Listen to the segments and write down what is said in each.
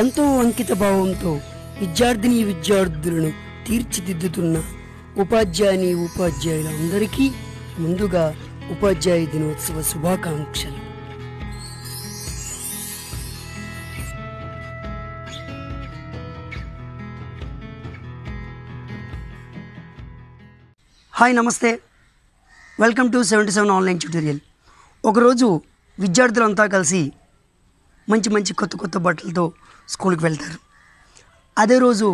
ఎంతో అంకిత భావంతో విద్యార్థిని విద్యార్థులను తీర్చిదిద్దుతున్న ఉపాధ్యాయుని ఉపాధ్యాయుల అందరికీ ముందుగా ఉపాధ్యాయ దినోత్సవ శుభాకాంక్షలు హాయ్ నమస్తే welcome to seventy seven online tutorial ఒకరోజు విద్యార్థులంతా కలిసి మంచి మంచి కొత్త కొత్త బట్టలతో స్కూల్కి వెళ్తారు అదే రోజు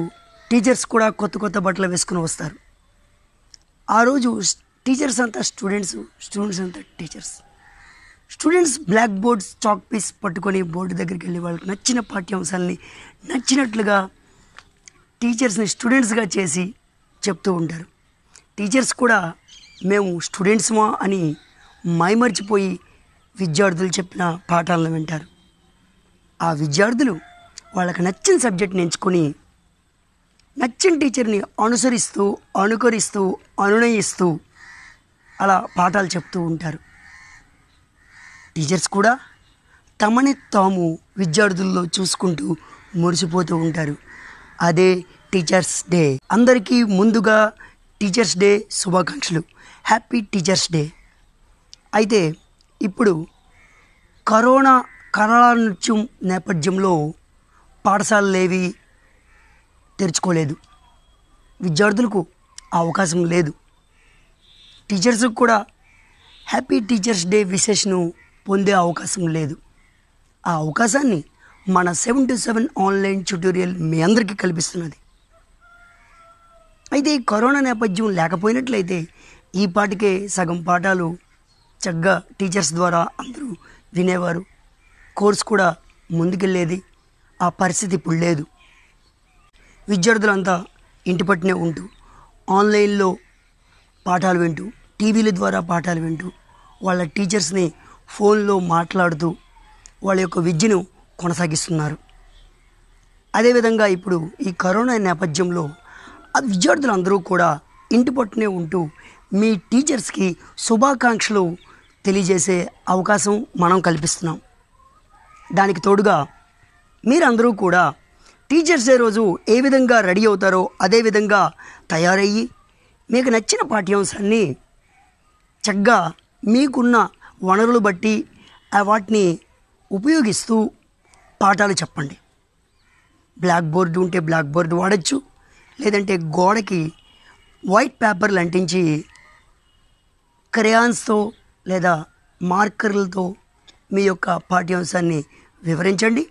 టీచర్స్ కూడా కొత్త కొత్త బట్టలు వేసుకుని వస్తారు ఆ రోజు టీచర్స్ అంతా స్టూడెంట్స్ స్టూడెంట్స్ అంతా teachers students black boards chalk piece పట్టుకొని బోర్డు దగ్గరికి వెళ్ళి వాళ్ళకి నచ్చిన పాఠ్యాంశాలని నచ్చినట్లుగా టీచర్స్ని స్టూడెంట్స్గా చేసి చెప్తూ ఉంటారు టీచర్స్ కూడా మేము స్టూడెంట్స్మా అని మైమర్చిపోయి విద్యార్థులు చెప్పిన పాఠాలను వింటారు ఆ విద్యార్థులు వాళ్ళకి నచ్చిన సబ్జెక్ట్ని ఎంచుకొని నచ్చిన టీచర్ని అనుసరిస్తూ అనుకరిస్తూ అనునయిస్తూ అలా పాఠాలు చెప్తూ ఉంటారు టీచర్స్ కూడా తమని తాము విద్యార్థుల్లో చూసుకుంటూ మురిసిపోతూ ఉంటారు అదే టీచర్స్ డే అందరికీ ముందుగా టీచర్స్ డే శుభాకాంక్షలు హ్యాపీ టీచర్స్ డే అయితే ఇప్పుడు కరోనా కన్నడ నృత్యం నేపథ్యంలో పాఠశాలలేవి తెరుచుకోలేదు విద్యార్థులకు అవకాశం లేదు టీచర్స్కి కూడా హ్యాపీ టీచర్స్ డే విశేషను పొందే అవకాశం లేదు ఆ అవకాశాన్ని మన seven two seven online tutorial మీ అందరికీ కల్పిస్తున్నది అయితే ఈ కరోనా నేపథ్యం లేకపోయినట్లయితే ఈ పాటికే సగం పాఠాలు చక్కగా టీచర్స్ ద్వారా అందరూ వినేవారు కోర్సు కూడా ముందుకెళ్ళేది ఆ పరిస్థితి ఇప్పుడు లేదు విద్యార్థులంతా ఇంటి పట్టునే ఉంటూ ఆన్లైన్లో పాఠాలు వింటూ టీవీల ద్వారా పాఠాలు వింటూ వాళ్ళ టీచర్స్ని ఫోన్లో మాట్లాడుతూ వాళ్ళ యొక్క విద్యను కొనసాగిస్తున్నారు అదేవిధంగా ఇప్పుడు ఈ కరోనా నేపథ్యంలో విద్యార్థులందరూ కూడా ఇంటి పట్టునే ఉంటూ మీ టీచర్స్కి శుభాకాంక్షలు తెలియజేసే అవకాశం మనం కల్పిస్తున్నాం దానికి తోడుగా మీరందరూ కూడా టీచర్స్ డే రోజు ఏ విధంగా రెడీ అవుతారో అదే విధంగా తయారయ్యి మీకు నచ్చిన పాఠ్యాంశాన్ని చక్కగా మీకున్న వనరులు బట్టి వాటిని ఉపయోగిస్తూ పాఠాలు చెప్పండి బ్లాక్ బోర్డు ఉంటే బ్లాక్ బోర్డు వాడచ్చు లేదంటే గోడకి వైట్ పేపర్లు అంటించి క్రయాన్స్తో లేదా మార్కర్లతో మీ యొక్క పాఠ్యాంశాన్ని వివరించండి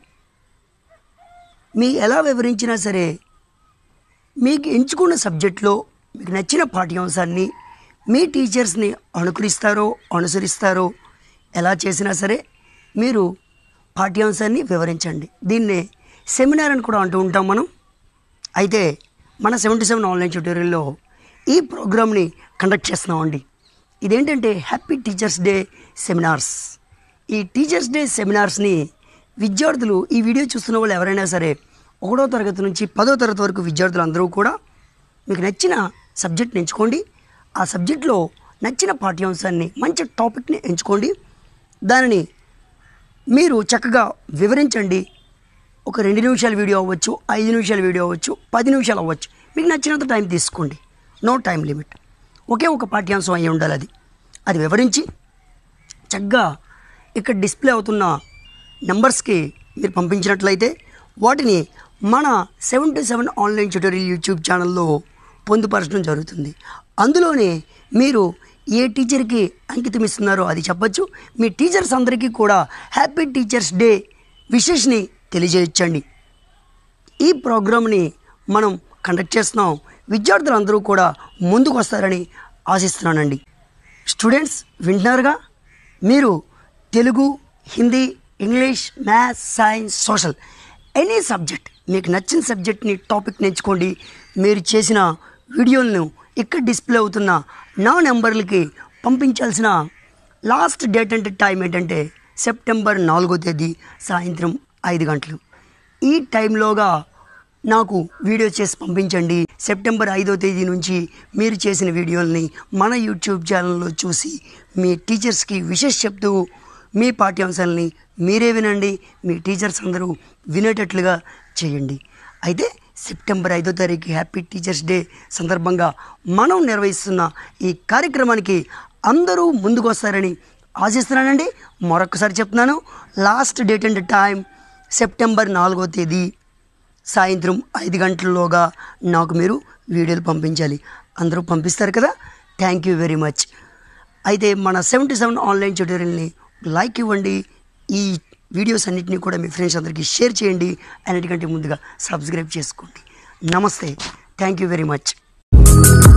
మీ ఎలా వివరించినా సరే మీకు ఎంచుకున్న సబ్జెక్ట్లో మీకు నచ్చిన పాఠ్యాంశాన్ని మీ టీచర్స్ని అనుకరిస్తారో అనుసరిస్తారో ఎలా చేసినా సరే మీరు పాఠ్యాంశాన్ని వివరించండి దీన్నే సెమినార్ అని కూడా అంటూ ఉంటాం మనం అయితే మన సెవెంటీ సెవెన్ ఆన్లైన్ ట్యూటోరియల్లో ఈ ప్రోగ్రామ్ని కండక్ట్ చేస్తున్నామండి ఇదేంటంటే హ్యాపీ టీచర్స్ డే సెమినార్స్ ఈ టీచర్స్ డే సెమినార్స్ని విద్యార్థులు ఈ వీడియో చూస్తున్న వాళ్ళు ఎవరైనా సరే ఒకటో తరగతి నుంచి పదో తరగతి వరకు విద్యార్థులు అందరూ కూడా మీకు నచ్చిన సబ్జెక్ట్ని ఎంచుకోండి ఆ సబ్జెక్ట్లో నచ్చిన పాఠ్యాంశాన్ని మంచి టాపిక్ని ఎంచుకోండి దానిని మీరు చక్కగా వివరించండి ఒక రెండు నిమిషాల వీడియో అవ్వచ్చు ఐదు నిమిషాల వీడియో అవ్వచ్చు పది నిమిషాలు అవ్వచ్చు మీకు నచ్చినంత టైం తీసుకోండి నో టైం లిమిట్ ఒకే ఒక పాఠ్యాంశం అయ్యి ఉండాలి అది అది వివరించి చక్కగా ఇక్కడ డిస్ప్లే అవుతున్న నెంబర్స్కి మీరు పంపించినట్లయితే వాటిని మన seven two seven online tutorial YouTube ఛానల్లో పొందుపరచడం జరుగుతుంది అందులోనే మీరు ఏ టీచర్కి అంకితం ఇస్తున్నారో అది చెప్పచ్చు మీ టీచర్స్ అందరికీ కూడా హ్యాపీ టీచర్స్ డే విషెస్ని తెలియజేయచ్చండి ఈ ప్రోగ్రామ్ని మనం కండక్ట్ చేస్తున్నాం విద్యార్థులందరూ కూడా ముందుకు వస్తారని ఆశిస్తున్నానండి స్టూడెంట్స్ వింటున్నారుగా మీరు Telugu Hindi English maths science social any subject మీకు నచ్చిన సబ్జెక్ట్ని టాపిక్ నేర్చుకోండి మీరు చేసిన వీడియోలను ఇక్కడ డిస్ప్లే అవుతున్న నా నెంబర్లకి పంపించాల్సిన లాస్ట్ డేట్ అంటే టైం ఏంటంటే సెప్టెంబర్ నాలుగో తేదీ సాయంత్రం ఐదు గంటలు ఈ టైంలోగా నాకు వీడియో చేసి పంపించండి సెప్టెంబర్ ఐదో తేదీ నుంచి మీరు చేసిన వీడియోల్ని మన యూట్యూబ్ ఛానల్లో చూసి మీ టీచర్స్కి విషెస్ చెప్తూ మీ పాఠ్యాంశాలని మీరే వినండి మీ టీచర్స్ అందరూ వినేటట్లుగా చేయండి అయితే సెప్టెంబర్ ఐదో తారీఖు హ్యాపీ టీచర్స్ డే సందర్భంగా మనం నిర్వహిస్తున్న ఈ కార్యక్రమానికి అందరూ ముందుకు వస్తారని ఆశిస్తున్నానండి మరొకసారి చెప్తున్నాను last date and time September నాలుగో తేదీ సాయంత్రం ఐదు గంటలలోగా నాకు మీరు వీడియోలు పంపించాలి అందరూ పంపిస్తారు కదా థ్యాంక్ యూ వెరీ మచ్ అయితే మన సెవెంటీ సెవెన్ ఆన్లైన్ ట్యూటోరియల్ని లైక్ ఇవ్వండి ఈ వీడియోస్ అన్నింటినీ కూడా మీ ఫ్రెండ్స్ అందరికీ షేర్ చేయండి అన్నిటికంటే ముందుగా సబ్స్క్రైబ్ చేసుకోండి నమస్తే థ్యాంక్ యూ వెరీ మచ్